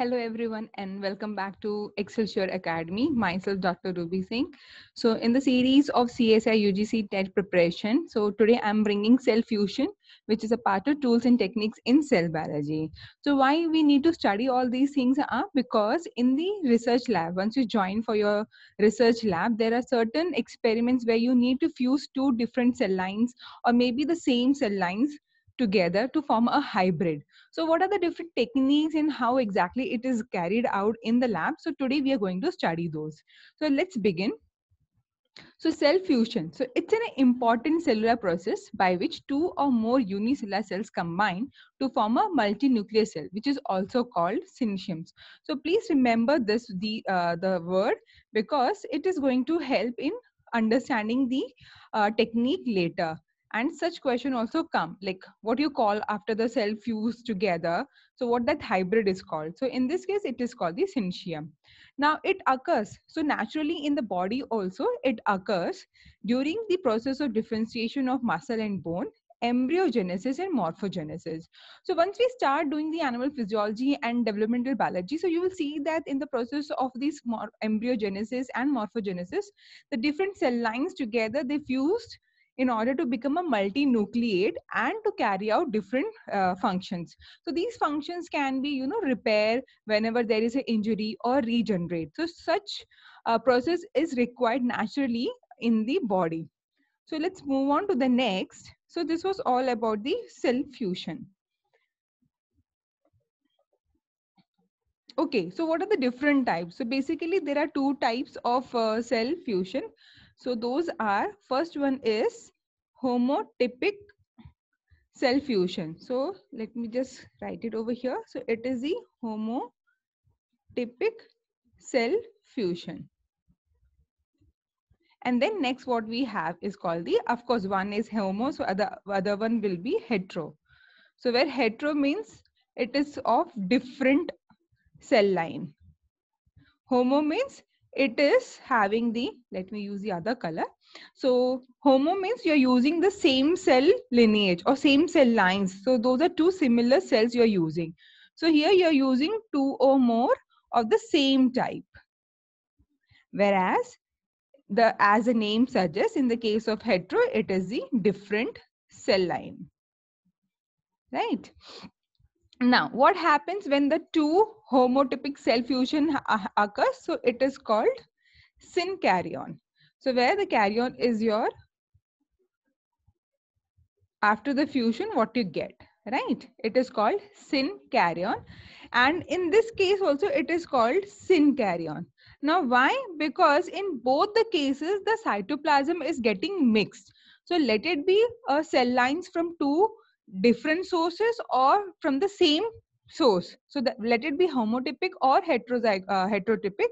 Hello, everyone, and welcome back to Excelsior Academy. Myself, Dr. Ruby Singh. So, in the series of CSI UGC Tech preparation, so today I'm bringing cell fusion, which is a part of tools and techniques in cell biology. So, why we need to study all these things are because in the research lab, once you join for your research lab, there are certain experiments where you need to fuse two different cell lines or maybe the same cell lines together to form a hybrid. So, what are the different techniques and how exactly it is carried out in the lab? So, today we are going to study those. So, let's begin. So cell fusion. So it's an important cellular process by which two or more unicellular cells combine to form a multinuclear cell, which is also called syncytiums. So please remember this the uh, the word because it is going to help in understanding the uh, technique later and such question also come like what you call after the cell fused together so what that hybrid is called so in this case it is called the syncytium now it occurs so naturally in the body also it occurs during the process of differentiation of muscle and bone embryogenesis and morphogenesis so once we start doing the animal physiology and developmental biology so you will see that in the process of this embryogenesis and morphogenesis the different cell lines together they fused in order to become a multinucleate and to carry out different uh, functions. So these functions can be, you know, repair whenever there is an injury or regenerate. So such uh, process is required naturally in the body. So let's move on to the next. So this was all about the cell fusion. Okay, so what are the different types? So basically there are two types of uh, cell fusion. So those are first one is homotypic cell fusion. So let me just write it over here. So it is the homotypic cell fusion. And then next what we have is called the, of course, one is homo, so other, other one will be hetero. So where hetero means it is of different cell line. Homo means it is having the let me use the other color so homo means you're using the same cell lineage or same cell lines so those are two similar cells you're using so here you're using two or more of the same type whereas the as the name suggests in the case of hetero it is the different cell line right now what happens when the two homotypic cell fusion uh, occurs so it is called syncaryon so where the karyon is your after the fusion what you get right it is called syncaryon and in this case also it is called syncaryon now why because in both the cases the cytoplasm is getting mixed so let it be uh, cell lines from two different sources or from the same source so that, let it be homotypic or heterozyg- uh, heterotypic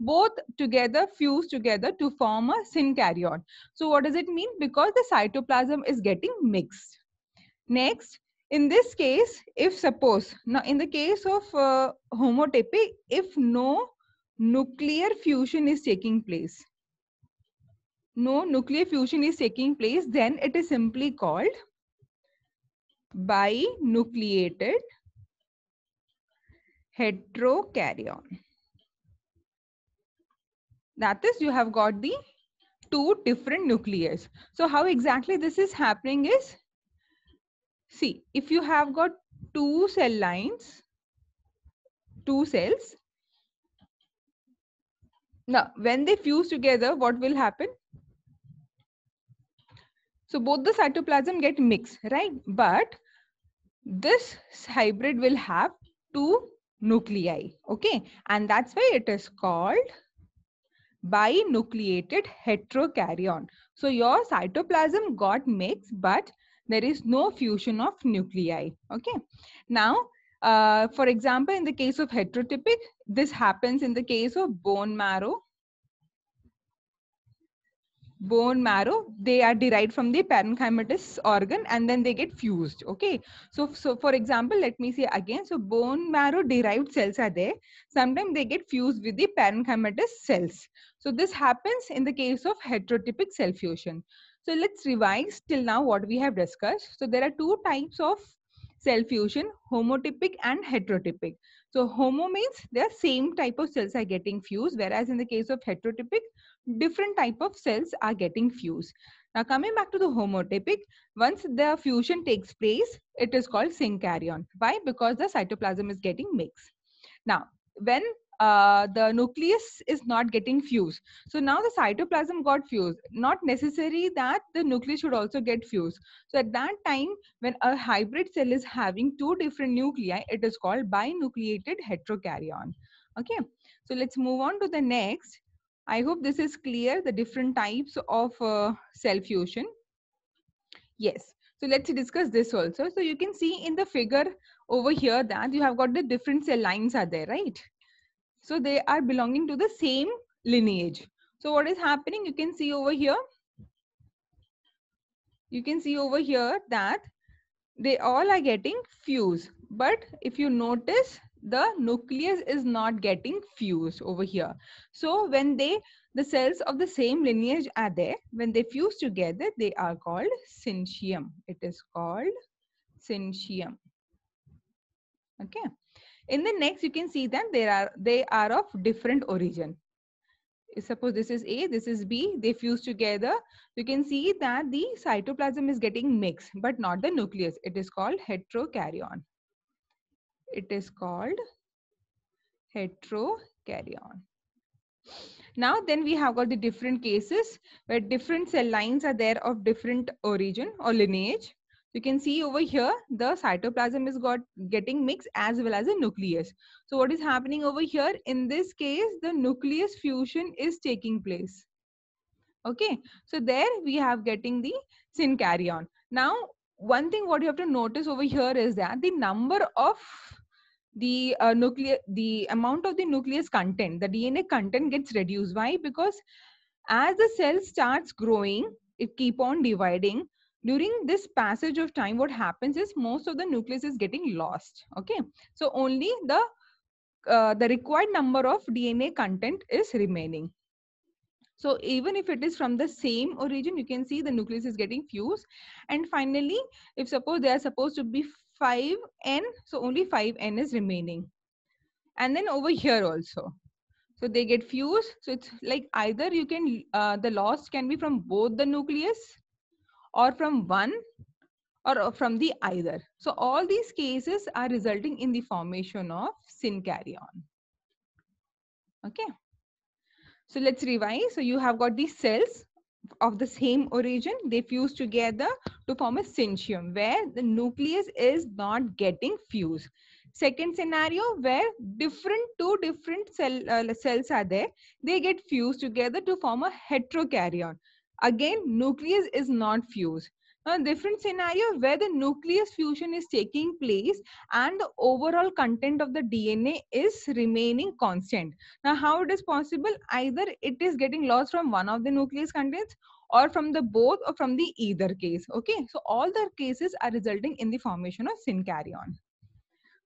both together fuse together to form a synkaryon. so what does it mean because the cytoplasm is getting mixed next in this case if suppose now in the case of uh, homotypy if no nuclear fusion is taking place no nuclear fusion is taking place then it is simply called binucleated heterokaryon. That is, you have got the two different nuclei. So how exactly this is happening is, see, if you have got two cell lines, two cells, now when they fuse together, what will happen? So both the cytoplasm get mixed, right? But this hybrid will have two nuclei, okay? And that's why it is called binucleated heterokaryon. So your cytoplasm got mixed, but there is no fusion of nuclei, okay? Now, uh, for example, in the case of heterotypic, this happens in the case of bone marrow, bone marrow they are derived from the parenchymatous organ and then they get fused okay so so for example let me say again so bone marrow derived cells are there sometimes they get fused with the parenchymatous cells so this happens in the case of heterotypic cell fusion so let's revise till now what we have discussed so there are two types of cell fusion homotypic and heterotypic so homo means are same type of cells are getting fused, whereas in the case of heterotypic, different type of cells are getting fused. Now coming back to the homotypic, once the fusion takes place, it is called syncarion. Why? Because the cytoplasm is getting mixed. Now, when uh, the nucleus is not getting fused. So now the cytoplasm got fused. Not necessary that the nucleus should also get fused. So at that time, when a hybrid cell is having two different nuclei, it is called binucleated heterokaryon. Okay, so let's move on to the next. I hope this is clear, the different types of uh, cell fusion. Yes, so let's discuss this also. So you can see in the figure over here that you have got the different cell lines are there, right? So they are belonging to the same lineage. So what is happening? You can see over here. You can see over here that they all are getting fused. But if you notice, the nucleus is not getting fused over here. So when they, the cells of the same lineage are there, when they fuse together, they are called synchium. It is called synchium. Okay. In the next, you can see that they are they are of different origin. Suppose this is A, this is B, they fuse together. You can see that the cytoplasm is getting mixed, but not the nucleus. It is called heterokaryon. It is called heterokaryon. Now then we have got the different cases where different cell lines are there of different origin or lineage you can see over here the cytoplasm is got getting mixed as well as the nucleus so what is happening over here in this case the nucleus fusion is taking place okay so there we have getting the syncaryon now one thing what you have to notice over here is that the number of the uh, nucleus the amount of the nucleus content the dna content gets reduced why because as the cell starts growing it keep on dividing during this passage of time what happens is most of the nucleus is getting lost okay so only the uh, the required number of dna content is remaining so even if it is from the same origin you can see the nucleus is getting fused and finally if suppose there are supposed to be 5n so only 5n is remaining and then over here also so they get fused so it's like either you can uh, the loss can be from both the nucleus or from one or from the either. So all these cases are resulting in the formation of syncaryon. Okay. So let's revise. So you have got these cells of the same origin. They fuse together to form a syncium where the nucleus is not getting fused. Second scenario where different two different cell, uh, cells are there. They get fused together to form a heterokaryon Again, nucleus is not fused. A different scenario where the nucleus fusion is taking place and the overall content of the DNA is remaining constant. Now, how it is possible? Either it is getting lost from one of the nucleus contents or from the both or from the either case. Okay, so all the cases are resulting in the formation of syncaryon.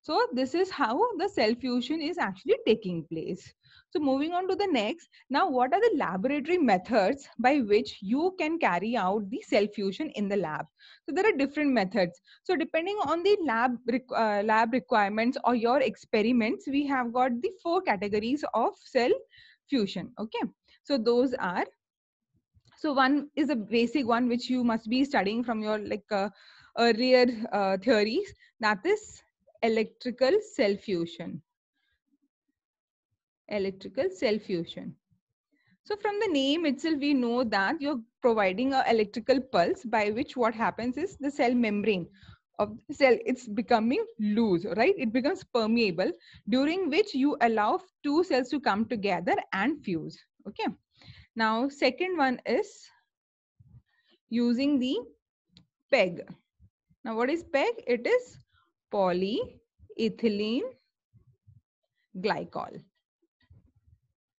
So this is how the cell fusion is actually taking place. So moving on to the next, now what are the laboratory methods by which you can carry out the cell fusion in the lab? So there are different methods. So depending on the lab, uh, lab requirements or your experiments, we have got the four categories of cell fusion, okay? So those are, so one is a basic one which you must be studying from your like uh, earlier uh, theories, that is electrical cell fusion. Electrical cell fusion. So from the name itself, we know that you're providing an electrical pulse by which what happens is the cell membrane of the cell, it's becoming loose, right? It becomes permeable during which you allow two cells to come together and fuse, okay? Now, second one is using the PEG. Now, what is PEG? It is polyethylene glycol.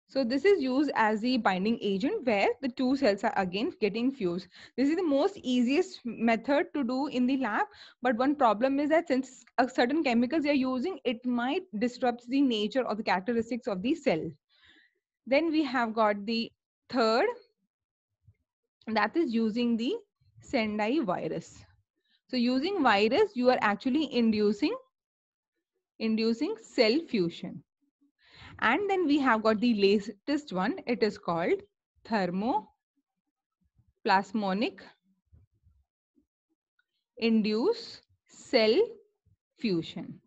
So this is used as the binding agent where the two cells are again getting fused. This is the most easiest method to do in the lab. But one problem is that since certain chemicals are using, it might disrupt the nature or the characteristics of the cell. Then we have got the third that is using the Sendai virus. So using virus, you are actually inducing, inducing cell fusion. And then we have got the latest one. It is called thermoplasmonic induce cell fusion.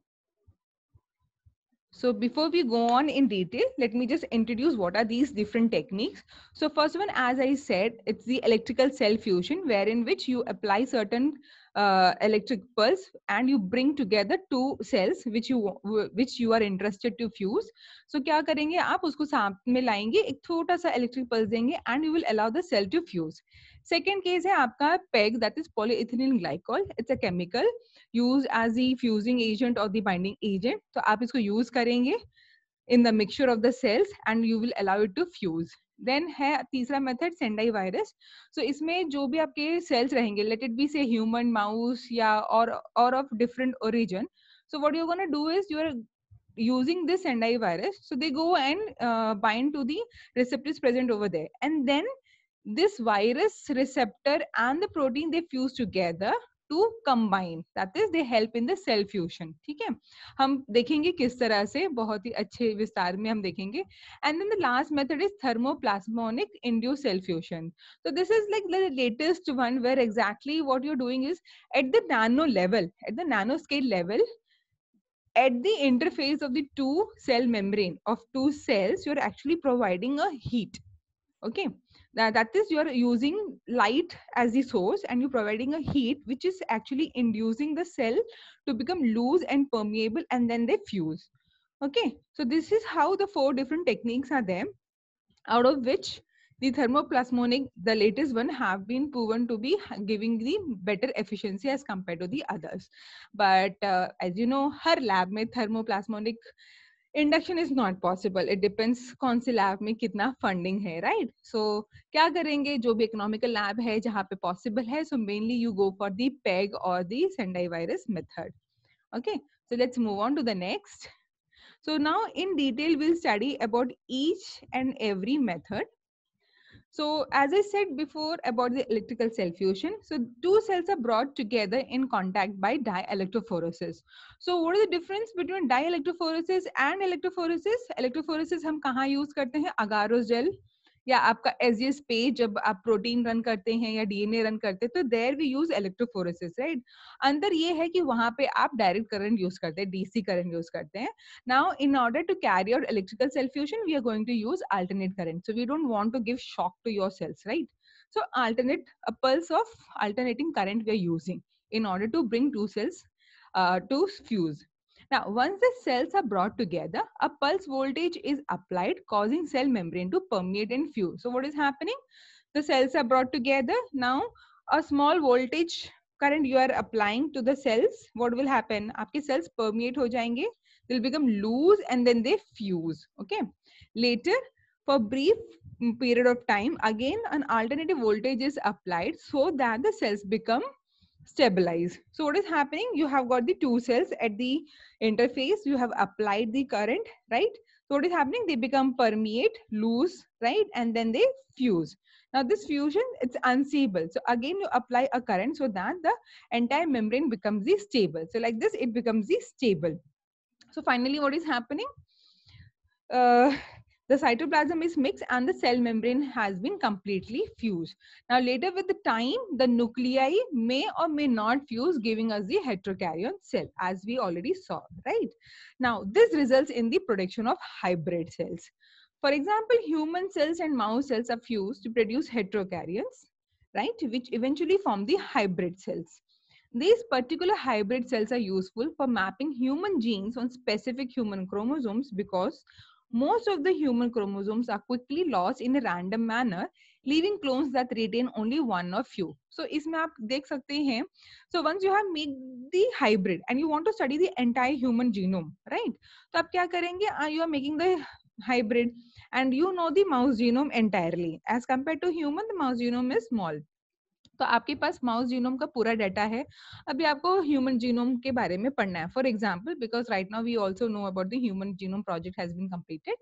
So before we go on in detail, let me just introduce what are these different techniques. So first one, as I said, it's the electrical cell fusion wherein which you apply certain uh, electric pulse and you bring together two cells which you which you are interested to fuse so kya karenge aap usko saath mein layenge ek chhota sa electric pulse denge and you will allow the cell to fuse second case hai aapka PEG that is polyethylene glycol it's a chemical used as the fusing agent or the binding agent so aap isko use karenge in the mixture of the cells and you will allow it to fuse then है तीसरा method Sendai virus so इसमें जो भी आपके cells रहेंगे let it be say human mouse या और और of different what so what you gonna do is you are using this sendai virus so they go and uh, bind to the receptors present over there and then this virus receptor and the protein they fuse together to combine that is they help in the cell fusion ठीक है हम देखेंगे किस तरह से बहुत ही अच्छे विस्तार में हम देखेंगे and then the last method is thermoplasmonic induced cell fusion so this is like the latest one where exactly what you doing is at the nano level at the nano scale level at the interface of the two cell membrane of two cells you're actually providing a heat okay now, that is, you are using light as the source and you're providing a heat which is actually inducing the cell to become loose and permeable and then they fuse. Okay, so this is how the four different techniques are there, out of which the thermoplasmonic, the latest one, have been proven to be giving the better efficiency as compared to the others. But uh, as you know, her lab made thermoplasmonic induction is not possible it depends कौन से lab में कितना funding है right so क्या करेंगे जो भी economical lab है जहाँ पे पॉसिबल है so mainly you go for the PEG और the Sendai virus method okay so let's move on to the next so now in detail will study about each and every method So as I said before about the electrical cell fusion, so two cells are brought together in contact by dielectrophoresis. So what is the difference between dielectrophoresis and electrophoresis? Electrophoresis we use agarose gel या आपका as S पे जब आप protein run करते हैं या DNA run करते हैं तो there we use electrophoresis right अंदर ये है कि वहां पे आप डायरेक्ट करंट यूज करते हैं डीसी करंट यूज करते हैं now in order to carry out electrical cell fusion we are going to use alternate current so we don't want to give shock to your cells right so alternate pulse of alternating alternating we are using in order to bring two cells to fuse Now, once the cells are brought together, a pulse voltage is applied, causing cell membrane to permeate and fuse. So, what is happening? The cells are brought together. Now, a small voltage current you are applying to the cells. What will happen? Your cells permeate They'll become loose and then they fuse. Okay. Later, for brief period of time, again an alternative voltage is applied so that the cells become stabilize. So what is happening? You have got the two cells at the interface. You have applied the current, right? So what is happening? They become permeate, loose, right? And then they fuse. Now this fusion, it's unstable. So again, you apply a current so that the entire membrane becomes the stable. So like this, it becomes the stable. So finally, what is happening? Uh, the cytoplasm is mixed and the cell membrane has been completely fused. Now later with the time, the nuclei may or may not fuse giving us the heterokaryon cell as we already saw, right? Now this results in the production of hybrid cells. For example, human cells and mouse cells are fused to produce heterokaryons, right? Which eventually form the hybrid cells. These particular hybrid cells are useful for mapping human genes on specific human chromosomes because most of the human chromosomes are quickly lost in a random manner leaving clones that retain only one or few so isme aap dekh sakte hain so once you have made the hybrid and you want to study the entire human genome right to aap kya karenge you are making the hybrid and you know the mouse genome entirely as compared to human the mouse genome is small तो आपके पास mouse genome का पूरा data है अभी आपको human genome के बारे में पढ़ना है for example because right now we also know about the human genome project has been completed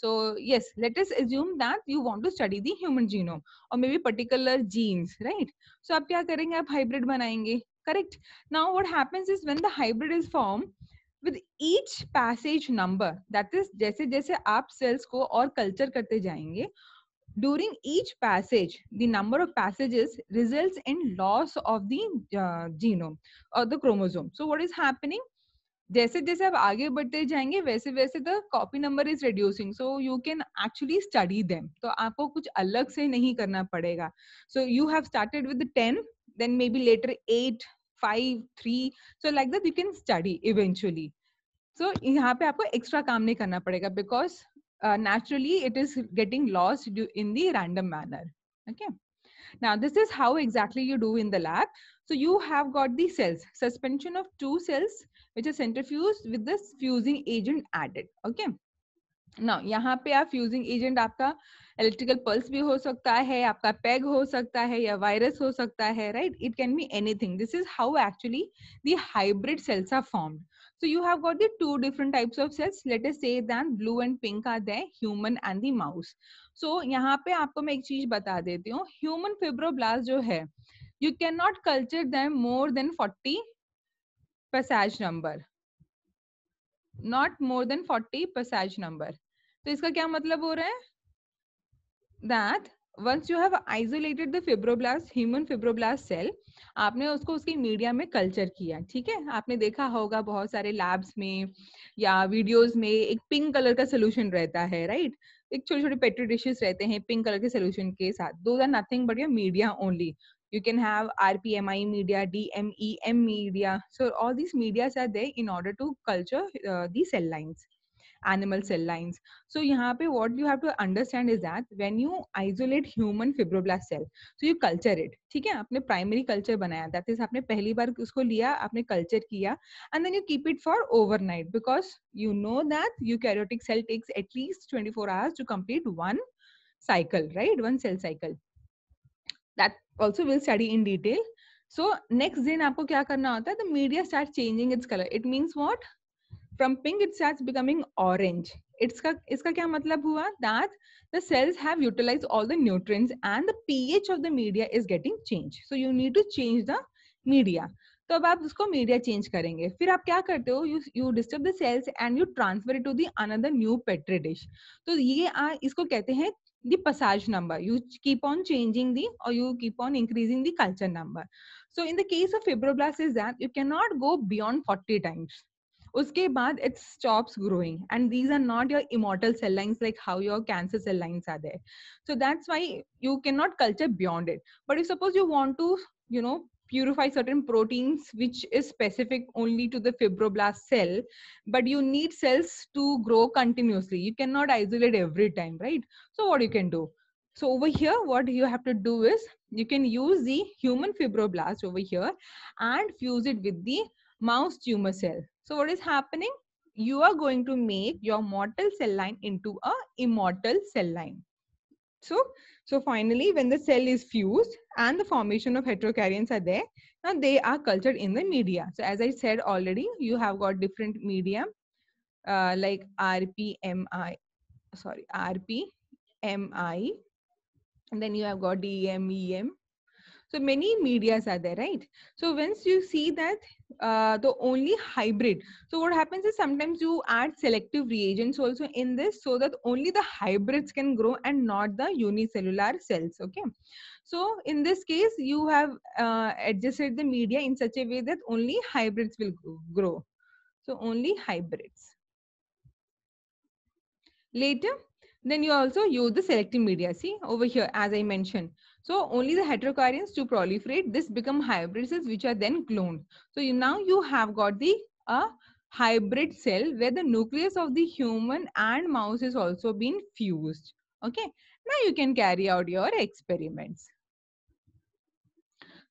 so yes let us assume that you want to study the human genome or maybe particular genes right so आप क्या करेंगे आप hybrid बनाएंगे correct now what happens is when the hybrid is formed with each passage number that is जैसे जैसे आप cells को और culture करते जाएंगे during each passage the number of passages results in loss of the uh, genome or uh, the chromosome so what is happening जैसे जैसे आप आगे बढ़ते जाएंगे वैसे वैसे the copy number is reducing so you can actually study them तो आपको कुछ अलग से नहीं करना पड़ेगा so you have started with ten then maybe later eight five three so like that you can study eventually so यहाँ पे आपको एक्स्ट्रा काम नहीं करना पड़ेगा because uh, naturally it is getting lost in the random manner okay now this is how exactly you do in the lab so you have got the cells suspension of two cells which is centrifuged with this fusing agent added okay now यहाँ पे आप fusing electrical आपका electrical pulse भी हो सकता है आपका peg हो सकता है या वायरस हो सकता है right it can be anything this is how actually the hybrid So you have got the two different types of cells. Let us say that blue and pink are there, human and the mouse. So yahan pe aapko main ek cheez bata deti hu human fibroblast jo hai you cannot culture them more than 40 passage number not more than 40 passage number to so iska kya matlab ho raha hai that once you have isolated the fibroblast human fibroblast cell आपने उसको उसकी media में culture किया ठीक है आपने देखा होगा बहुत सारे लैब्स में या वीडियोस में एक पिंक कलर का सोल्यूशन रहता है राइट right? एक छोटे छोटे पेट्री डिशेस रहते हैं पिंक कलर के सोल्यूशन के साथ दो are nothing but your media only you can have rpmi media dmem media so all these medias are there in order to culture uh, the cell lines animal cell lines. So yahan pe what you have to understand is that when you isolate human fibroblast cell, so you culture it. theek hai aapne primary culture banaya that is aapne pehli bar usko liya aapne culture kiya and then you keep it for overnight because you know that eukaryotic cell takes at least 24 hours to complete one cycle right one cell cycle that also we'll study in detail so next दिन aapko kya karna hota hai the media start changing its color it means what from pink it starts becoming orange इसका इसका क्या मतलब हुआ that the cells have utilized all the nutrients and the pH of the media is getting changed so you need to change the media तो अब आप उसको media change करेंगे फिर आप क्या करते हो you you disturb the cells and you transfer to the another new petri dish तो ये आ, इसको कहते हैं the passage number you keep on changing the or you keep on increasing the culture number so in the case of fibroblasts is that you cannot go beyond 40 times उसके बाद it stops growing and these are not your immortal cell lines like how your cancer cell lines are there so that's why you cannot culture beyond it but if suppose you want to you know purify certain proteins which is specific only to the fibroblast cell but you need cells to grow continuously you cannot isolate every time right so what you can do so over here what you have to do is you can use the human fibroblast over here and fuse it with the mouse tumor cell. So what is happening? You are going to make your mortal cell line into a immortal cell line. So, so finally, when the cell is fused and the formation of heterokaryons are there, now they are cultured in the media. So as I said already, you have got different medium uh, like RPMI, sorry, RPMI, and then you have got DEM, EM, so many medias are there, right? So once you see that uh, the only hybrid, so what happens is sometimes you add selective reagents also in this so that only the hybrids can grow and not the unicellular cells, okay? So in this case, you have uh, adjusted the media in such a way that only hybrids will grow. So only hybrids. Later, then you also use the selective media. See over here, as I mentioned. So only the heterokaryons to proliferate, this become hybrid cells which are then cloned. So you, now you have got the uh, hybrid cell where the nucleus of the human and mouse is also been fused. Okay, now you can carry out your experiments.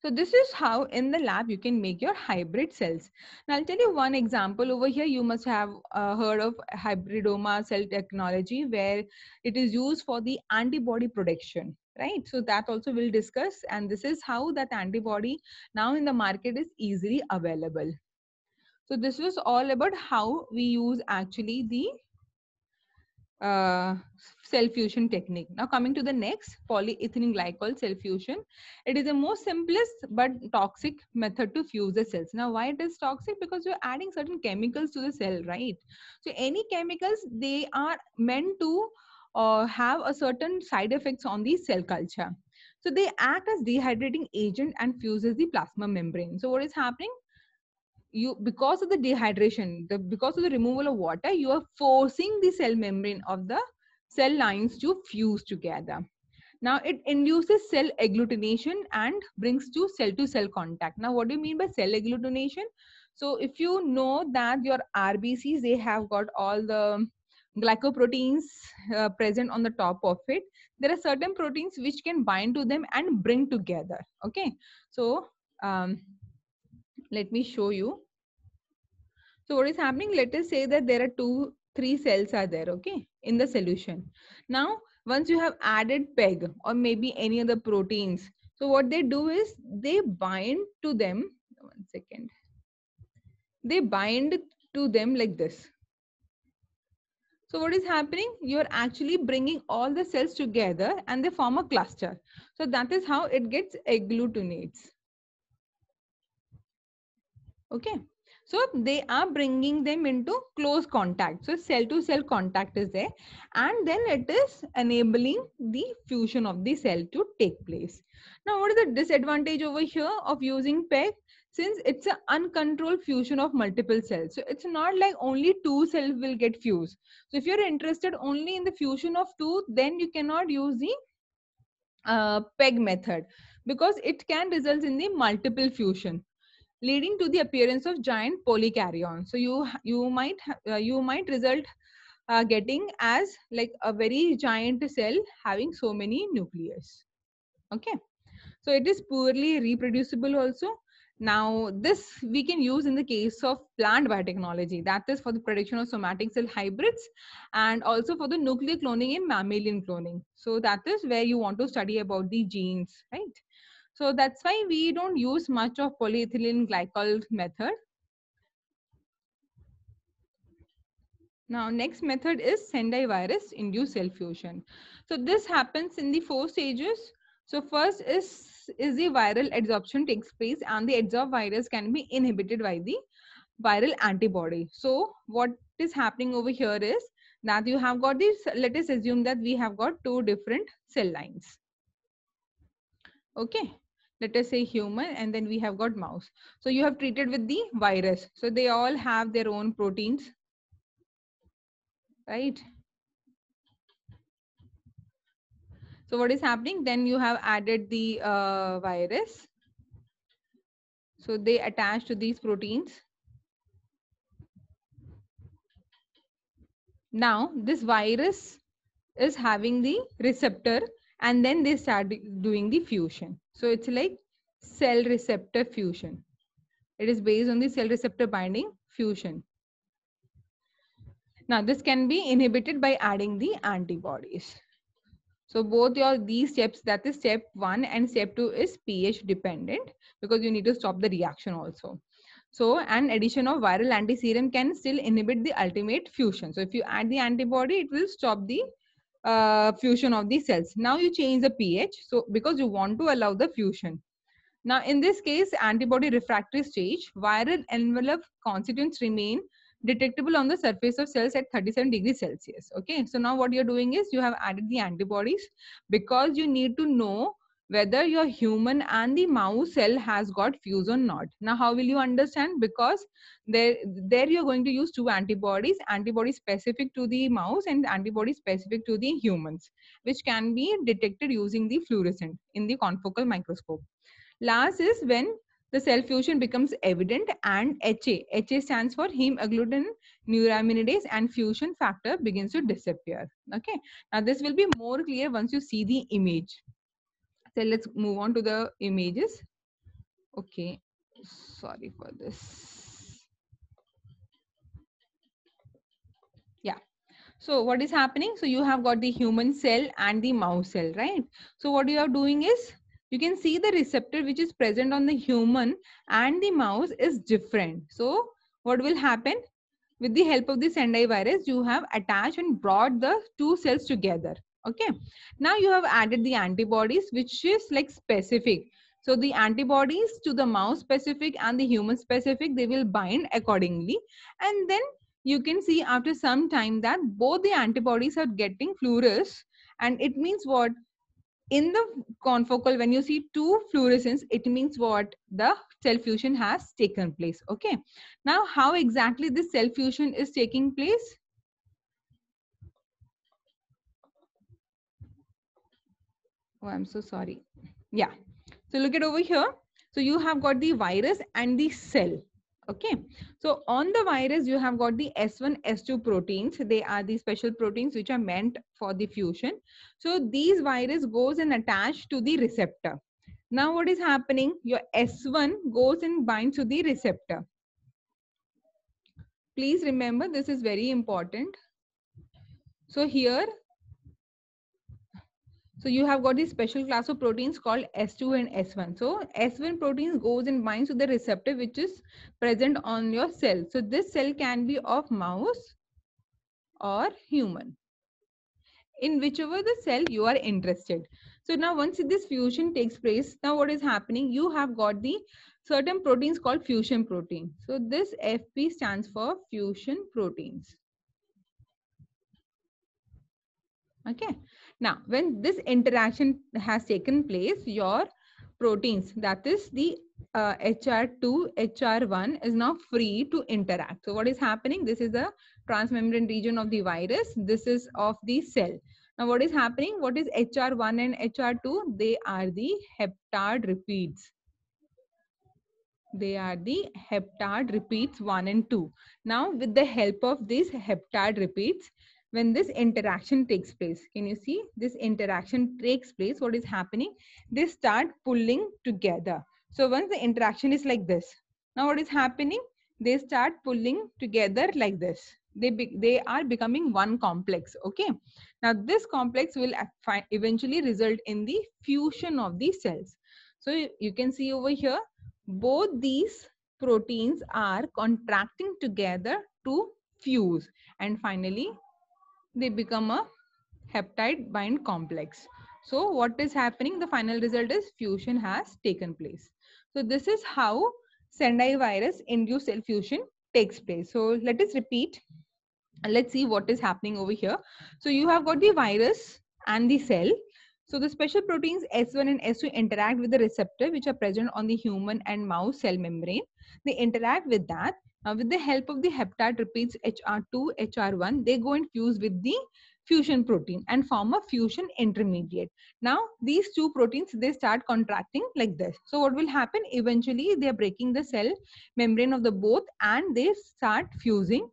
So this is how in the lab you can make your hybrid cells. Now I'll tell you one example over here. You must have uh, heard of hybridoma cell technology where it is used for the antibody production right so that also we'll discuss and this is how that antibody now in the market is easily available so this was all about how we use actually the uh, cell fusion technique. Now coming to the next polyethylene glycol cell fusion. It is the most simplest but toxic method to fuse the cells. Now why it is toxic? Because you're adding certain chemicals to the cell, right? So any chemicals, they are meant to uh, have a certain side effects on the cell culture. So they act as dehydrating agent and fuses the plasma membrane. So what is happening? You because of the dehydration, the because of the removal of water, you are forcing the cell membrane of the cell lines to fuse together. Now it induces cell agglutination and brings to cell to cell contact. Now what do you mean by cell agglutination? So if you know that your RBCs, they have got all the glycoproteins uh, present on the top of it there are certain proteins which can bind to them and bring together okay so um, let me show you so what is happening let us say that there are two three cells are there okay in the solution now once you have added peg or maybe any other proteins so what they do is they bind to them one second they bind to them like this so what is happening? You're actually bringing all the cells together and they form a cluster. So that is how it gets agglutinates. Okay. So they are bringing them into close contact. So cell to cell contact is there. And then it is enabling the fusion of the cell to take place. Now what is the disadvantage over here of using PEG? since it's an uncontrolled fusion of multiple cells so it's not like only two cells will get fused so if you're interested only in the fusion of two then you cannot use the uh, peg method because it can result in the multiple fusion leading to the appearance of giant polycaryon so you you might uh, you might result uh, getting as like a very giant cell having so many nucleus okay so it is poorly reproducible also now, this we can use in the case of plant biotechnology, that is for the production of somatic cell hybrids and also for the nuclear cloning in mammalian cloning. So that is where you want to study about the genes, right? So that's why we don't use much of polyethylene glycol method. Now, next method is Sendai virus induced cell fusion. So this happens in the four stages. So first is is the viral adsorption takes place and the adsorbed virus can be inhibited by the viral antibody. So what is happening over here is that you have got this, let us assume that we have got two different cell lines. Okay, let us say human and then we have got mouse. So you have treated with the virus. So they all have their own proteins, right? So what is happening? Then you have added the uh, virus. So they attach to these proteins. Now this virus is having the receptor and then they start doing the fusion. So it's like cell receptor fusion. It is based on the cell receptor binding fusion. Now this can be inhibited by adding the antibodies. So both your these steps, that is step one and step two is pH dependent because you need to stop the reaction also. So an addition of viral antiserum can still inhibit the ultimate fusion. So if you add the antibody, it will stop the uh, fusion of the cells. Now you change the pH so because you want to allow the fusion. Now in this case, antibody refractory stage, viral envelope constituents remain detectable on the surface of cells at 37 degrees Celsius. Okay, so now what you're doing is you have added the antibodies because you need to know whether your human and the mouse cell has got fused or not. Now, how will you understand? Because there, there you're going to use two antibodies, antibody specific to the mouse and antibody specific to the humans, which can be detected using the fluorescent in the confocal microscope. Last is when the cell fusion becomes evident and HA, HA stands for hemagglutinin neuraminidase and fusion factor begins to disappear. Okay. Now this will be more clear once you see the image. So let's move on to the images. Okay. Sorry for this. Yeah. So what is happening? So you have got the human cell and the mouse cell, right? So what you are doing is you can see the receptor which is present on the human and the mouse is different. So what will happen? With the help of the Sendai virus, you have attached and brought the two cells together. Okay. Now you have added the antibodies, which is like specific. So the antibodies to the mouse specific and the human specific, they will bind accordingly. And then you can see after some time that both the antibodies are getting fluorescent and it means what in the confocal when you see two fluorescence it means what the cell fusion has taken place okay now how exactly this cell fusion is taking place oh i'm so sorry yeah so look at over here so you have got the virus and the cell okay so on the virus you have got the s1 s2 proteins they are the special proteins which are meant for the fusion so these virus goes and attach to the receptor now what is happening your s1 goes and binds to the receptor please remember this is very important so here so you have got this special class of proteins called S2 and S1. So S1 proteins goes and binds to the receptor which is present on your cell. So this cell can be of mouse or human in whichever the cell you are interested. So now once this fusion takes place, now what is happening? You have got the certain proteins called fusion protein. So this FP stands for fusion proteins. Okay, now, when this interaction has taken place, your proteins, that is the uh, HR2, HR1 is now free to interact. So what is happening? This is the transmembrane region of the virus. This is of the cell. Now what is happening? What is HR1 and HR2? They are the heptad repeats they are the heptad repeats 1 and 2. Now with the help of these heptad repeats, when this interaction takes place can you see this interaction takes place what is happening they start pulling together so once the interaction is like this now what is happening they start pulling together like this they be, they are becoming one complex okay now this complex will eventually result in the fusion of the cells so you can see over here both these proteins are contracting together to fuse and finally they become a heptide bind complex. So what is happening? The final result is fusion has taken place. So this is how Sendai virus induced cell fusion takes place. So let us repeat and let's see what is happening over here. So you have got the virus and the cell so the special proteins S1 and S2 interact with the receptor which are present on the human and mouse cell membrane. They interact with that. Now, uh, with the help of the heptide repeats HR2, HR1, they go and fuse with the fusion protein and form a fusion intermediate. Now, these two proteins, they start contracting like this. So what will happen? Eventually, they are breaking the cell membrane of the both and they start fusing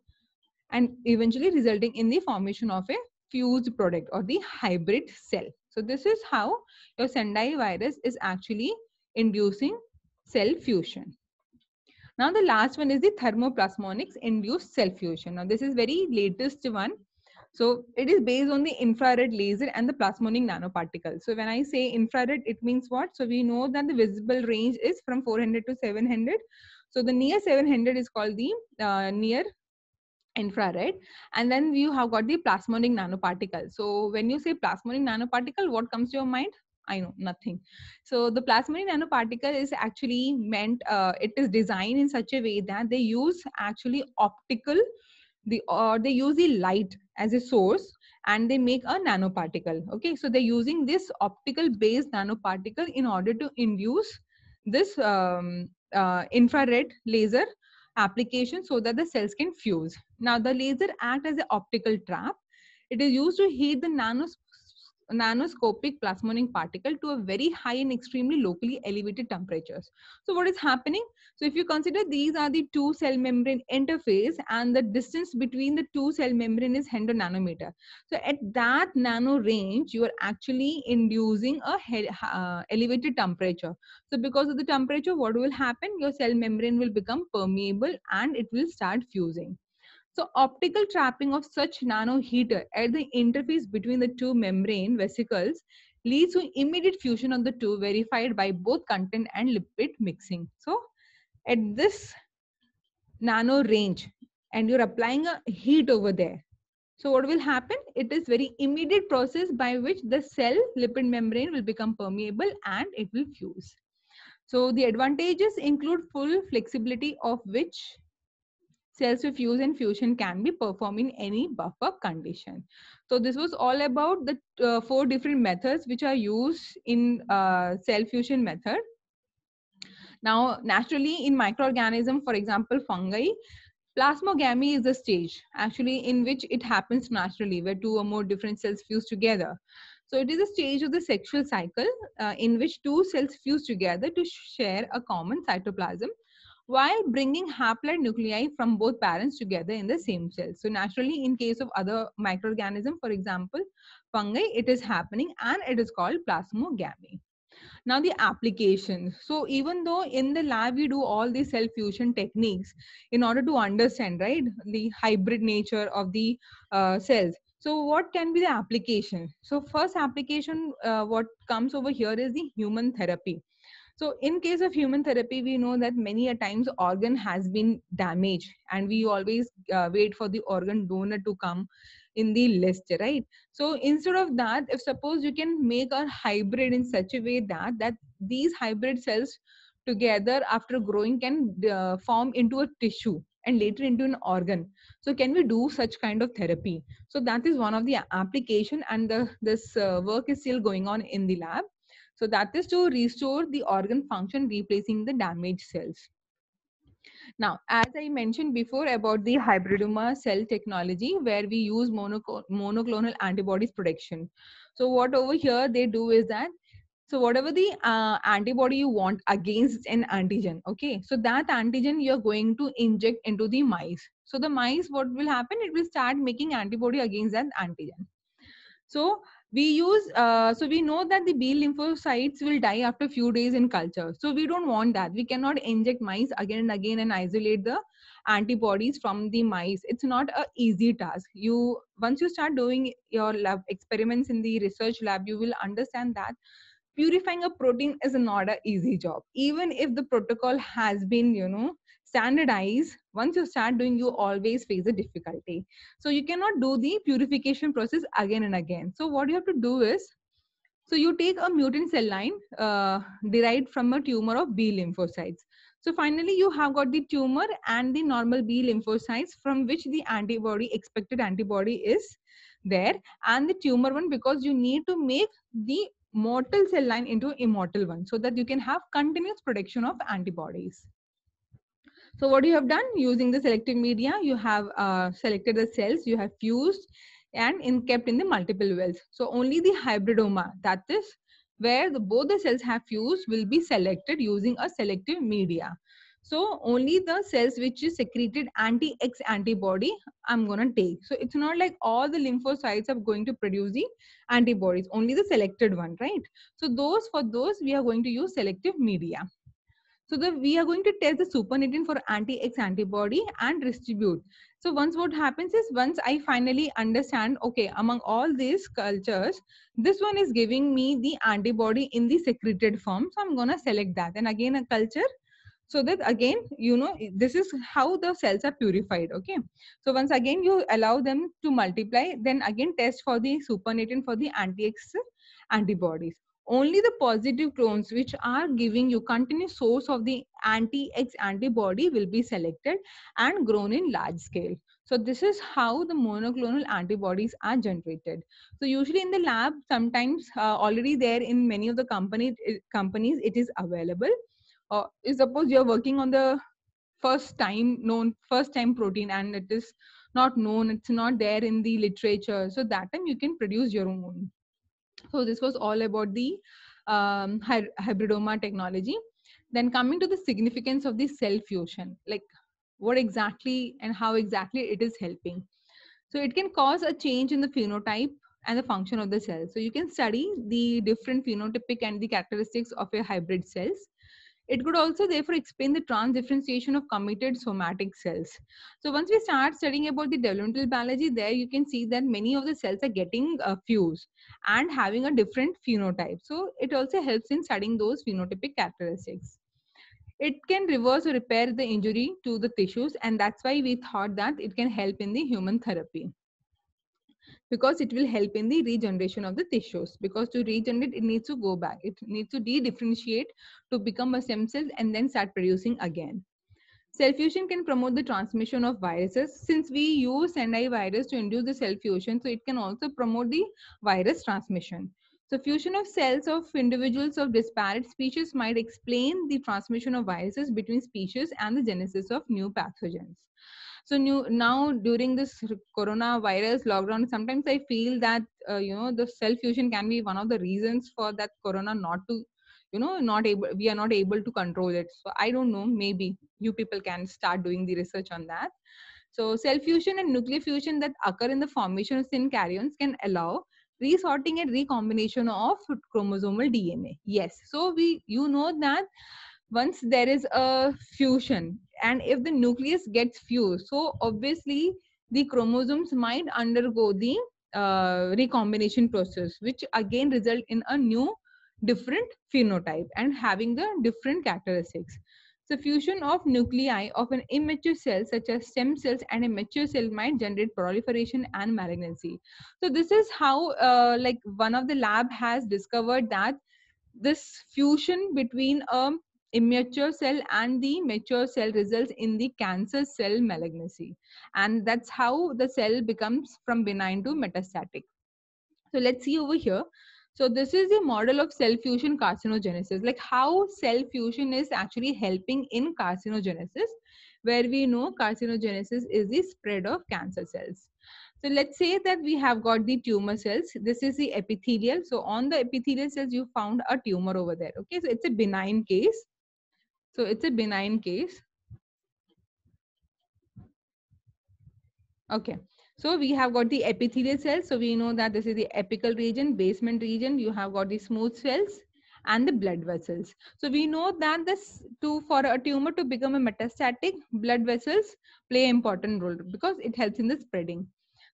and eventually resulting in the formation of a fused product or the hybrid cell. So this is how your Sendai virus is actually inducing cell fusion. Now the last one is the thermoplasmonics induced cell fusion. Now this is very latest one. So it is based on the infrared laser and the plasmonic nanoparticle. So when I say infrared, it means what? So we know that the visible range is from 400 to 700. So the near 700 is called the uh, near infrared and then you have got the plasmonic nanoparticle so when you say plasmonic nanoparticle what comes to your mind i know nothing so the plasmonic nanoparticle is actually meant uh, it is designed in such a way that they use actually optical the or they use the light as a source and they make a nanoparticle okay so they're using this optical based nanoparticle in order to induce this um, uh, infrared laser application so that the cells can fuse. Now the laser acts as an optical trap. It is used to heat the nanoscopic plasmonic particle to a very high and extremely locally elevated temperatures. So what is happening? So if you consider these are the two cell membrane interface and the distance between the two cell membrane is 100 nanometer. So at that nano range, you are actually inducing a uh, elevated temperature. So because of the temperature, what will happen? Your cell membrane will become permeable and it will start fusing. So optical trapping of such heater at the interface between the two membrane vesicles leads to immediate fusion of the two verified by both content and lipid mixing. So at this nano range and you're applying a heat over there. So what will happen? It is very immediate process by which the cell lipid membrane will become permeable and it will fuse. So the advantages include full flexibility of which self-refuse and fusion can be performed in any buffer condition. So this was all about the uh, four different methods which are used in uh, fusion method. Now, naturally in microorganism, for example, fungi, plasmogamy is a stage actually in which it happens naturally where two or more different cells fuse together. So it is a stage of the sexual cycle uh, in which two cells fuse together to share a common cytoplasm while bringing haploid nuclei from both parents together in the same cell. So naturally, in case of other microorganism, for example, fungi, it is happening and it is called plasmogamy. Now the applications. So even though in the lab we do all these cell fusion techniques in order to understand, right, the hybrid nature of the uh, cells. So what can be the application? So first application, uh, what comes over here is the human therapy. So, in case of human therapy, we know that many a times organ has been damaged, and we always uh, wait for the organ donor to come in the list, right? So, instead of that, if suppose you can make a hybrid in such a way that that these hybrid cells together after growing can uh, form into a tissue and later into an organ so can we do such kind of therapy so that is one of the application and the, this uh, work is still going on in the lab so that is to restore the organ function replacing the damaged cells. Now, as I mentioned before about the hybridoma cell technology where we use monoclonal antibodies production. So what over here they do is that so whatever the uh, antibody you want against an antigen, okay? So that antigen you're going to inject into the mice. So the mice, what will happen? It will start making antibody against that antigen. So we use uh, so we know that the b lymphocytes will die after few days in culture so we don't want that we cannot inject mice again and again and isolate the antibodies from the mice it's not a easy task you once you start doing your lab experiments in the research lab you will understand that purifying a protein is not an easy job even if the protocol has been you know standardize once you start doing you always face a difficulty so you cannot do the purification process again and again so what you have to do is so you take a mutant cell line uh, derived from a tumor of b lymphocytes so finally you have got the tumor and the normal b lymphocytes from which the antibody expected antibody is there and the tumor one because you need to make the mortal cell line into immortal one so that you can have continuous production of antibodies so what you have done using the selective media, you have uh, selected the cells, you have fused and in, kept in the multiple wells. So only the hybridoma, that is where the, both the cells have fused will be selected using a selective media. So only the cells which is secreted anti-X antibody I'm going to take. So it's not like all the lymphocytes are going to produce the antibodies, only the selected one, right? So those for those we are going to use selective media. So the, we are going to test the supernatant for anti-X antibody and distribute. So once what happens is once I finally understand, okay, among all these cultures, this one is giving me the antibody in the secreted form. So I'm going to select that. And again, a culture so that again you know this is how the cells are purified okay so once again you allow them to multiply then again test for the supernatant for the anti-x antibodies only the positive clones which are giving you continuous source of the anti-X antibody will be selected and grown in large scale. So this is how the monoclonal antibodies are generated. So usually in the lab, sometimes uh, already there in many of the company, uh, companies, it is available. Uh, suppose you're working on the first time known, first time protein and it is not known, it's not there in the literature. So that time you can produce your own. So this was all about the um, hybridoma technology. Then coming to the significance of the cell fusion, like what exactly and how exactly it is helping. So it can cause a change in the phenotype and the function of the cell. So you can study the different phenotypic and the characteristics of your hybrid cells. It could also therefore explain the transdifferentiation of committed somatic cells. So once we start studying about the developmental biology there, you can see that many of the cells are getting uh, fused and having a different phenotype. So it also helps in studying those phenotypic characteristics it can reverse or repair the injury to the tissues and that's why we thought that it can help in the human therapy because it will help in the regeneration of the tissues because to regenerate it needs to go back it needs to de-differentiate to become a stem cell and then start producing again Cell fusion can promote the transmission of viruses. Since we use Sendai virus to induce the cell fusion, so it can also promote the virus transmission. So fusion of cells of individuals of disparate species might explain the transmission of viruses between species and the genesis of new pathogens so new, now during this coronavirus lockdown sometimes i feel that uh, you know the self fusion can be one of the reasons for that corona not to you know not able we are not able to control it so i don't know maybe you people can start doing the research on that so cell fusion and nuclear fusion that occur in the formation of syn can allow resorting and recombination of chromosomal dna yes so we you know that once there is a fusion and if the nucleus gets fused so obviously the chromosomes might undergo the uh, recombination process which again result in a new different phenotype and having the different characteristics so fusion of nuclei of an immature cell such as stem cells and a mature cell might generate proliferation and malignancy so this is how uh, like one of the lab has discovered that this fusion between a um, immature cell and the mature cell results in the cancer cell malignancy and that's how the cell becomes from benign to metastatic so let's see over here so this is a model of cell fusion carcinogenesis like how cell fusion is actually helping in carcinogenesis where we know carcinogenesis is the spread of cancer cells so let's say that we have got the tumor cells. This is the epithelial. So on the epithelial cells, you found a tumor over there. Okay, so it's a benign case. So it's a benign case. Okay. So we have got the epithelial cells. So we know that this is the apical region, basement region. You have got the smooth cells and the blood vessels. So we know that this to for a tumor to become a metastatic, blood vessels play important role because it helps in the spreading.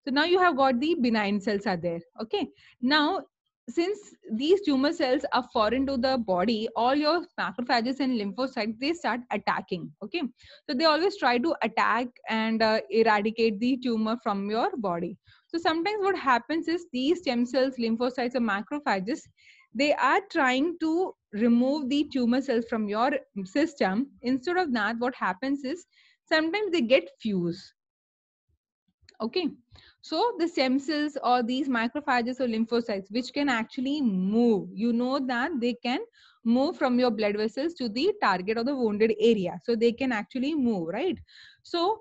So now you have got the benign cells are there. Okay. Now since these tumor cells are foreign to the body all your macrophages and lymphocytes they start attacking okay so they always try to attack and uh, eradicate the tumor from your body so sometimes what happens is these stem cells lymphocytes or macrophages they are trying to remove the tumor cells from your system instead of that what happens is sometimes they get fused okay so the stem cells or these macrophages or lymphocytes, which can actually move, you know that they can move from your blood vessels to the target or the wounded area. So they can actually move, right? So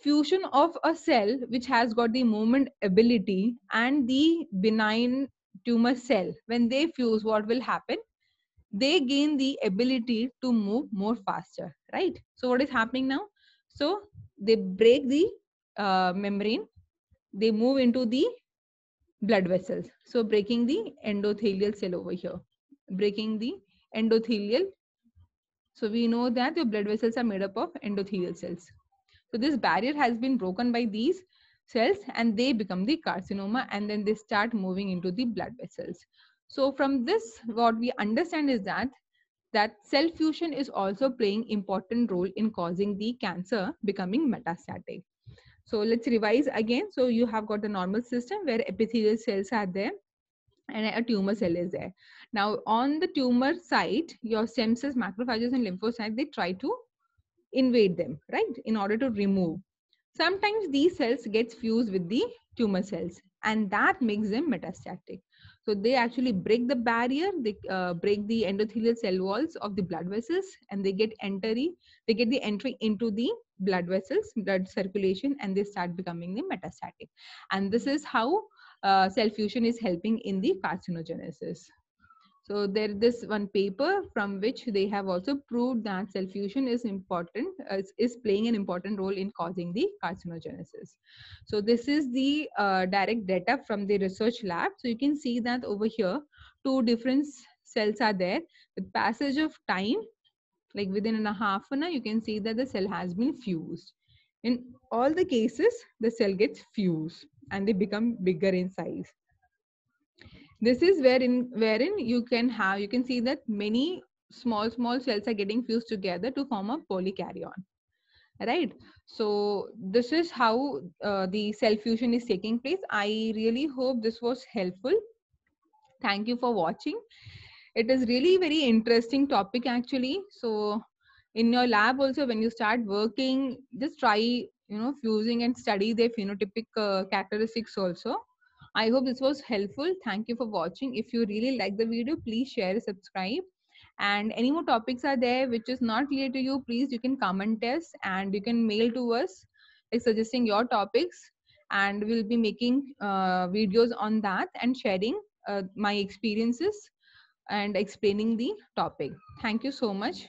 fusion of a cell which has got the movement ability and the benign tumor cell, when they fuse, what will happen? They gain the ability to move more faster, right? So what is happening now? So they break the uh, membrane they move into the blood vessels. So breaking the endothelial cell over here, breaking the endothelial. So we know that your blood vessels are made up of endothelial cells. So this barrier has been broken by these cells and they become the carcinoma and then they start moving into the blood vessels. So from this, what we understand is that that cell fusion is also playing important role in causing the cancer becoming metastatic. So let's revise again. So you have got the normal system where epithelial cells are there and a tumor cell is there. Now on the tumor site, your stem cells, macrophages and lymphocytes, they try to invade them, right? In order to remove. Sometimes these cells gets fused with the tumor cells and that makes them metastatic. So they actually break the barrier, they uh, break the endothelial cell walls of the blood vessels and they get entry, they get the entry into the blood vessels, blood circulation, and they start becoming the metastatic. And this is how uh, cell fusion is helping in the carcinogenesis. So there this one paper from which they have also proved that cell fusion is important uh, is playing an important role in causing the carcinogenesis. So this is the uh, direct data from the research lab. So you can see that over here, two different cells are there. With passage of time, like within a half an hour you can see that the cell has been fused in all the cases the cell gets fused and they become bigger in size this is wherein wherein you can have you can see that many small small cells are getting fused together to form a polycaryon, right so this is how uh, the cell fusion is taking place i really hope this was helpful thank you for watching it is really very interesting topic actually so in your lab also when you start working just try you know fusing and study their phenotypic uh, characteristics also i hope this was helpful thank you for watching if you really like the video please share subscribe and any more topics are there which is not clear to you please you can comment us and you can mail to us like suggesting your topics and we'll be making uh, videos on that and sharing uh, my experiences and explaining the topic. Thank you so much.